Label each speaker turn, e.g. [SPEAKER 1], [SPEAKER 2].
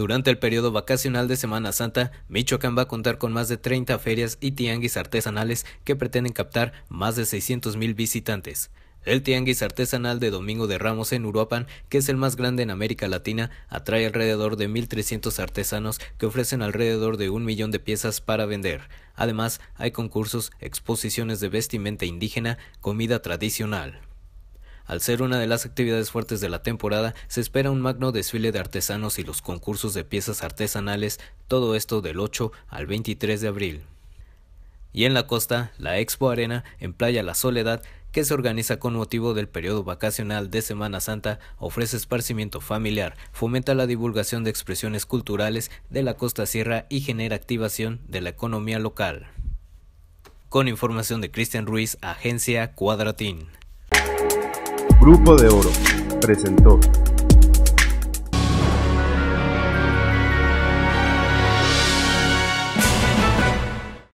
[SPEAKER 1] Durante el periodo vacacional de Semana Santa, Michoacán va a contar con más de 30 ferias y tianguis artesanales que pretenden captar más de 600 mil visitantes. El tianguis artesanal de Domingo de Ramos en Uruapan, que es el más grande en América Latina, atrae alrededor de 1.300 artesanos que ofrecen alrededor de un millón de piezas para vender. Además, hay concursos, exposiciones de vestimenta indígena, comida tradicional. Al ser una de las actividades fuertes de la temporada, se espera un magno desfile de artesanos y los concursos de piezas artesanales, todo esto del 8 al 23 de abril. Y en la costa, la Expo Arena en Playa La Soledad, que se organiza con motivo del periodo vacacional de Semana Santa, ofrece esparcimiento familiar, fomenta la divulgación de expresiones culturales de la costa sierra y genera activación de la economía local. Con información de Cristian Ruiz, Agencia Cuadratín.
[SPEAKER 2] Grupo de Oro presentó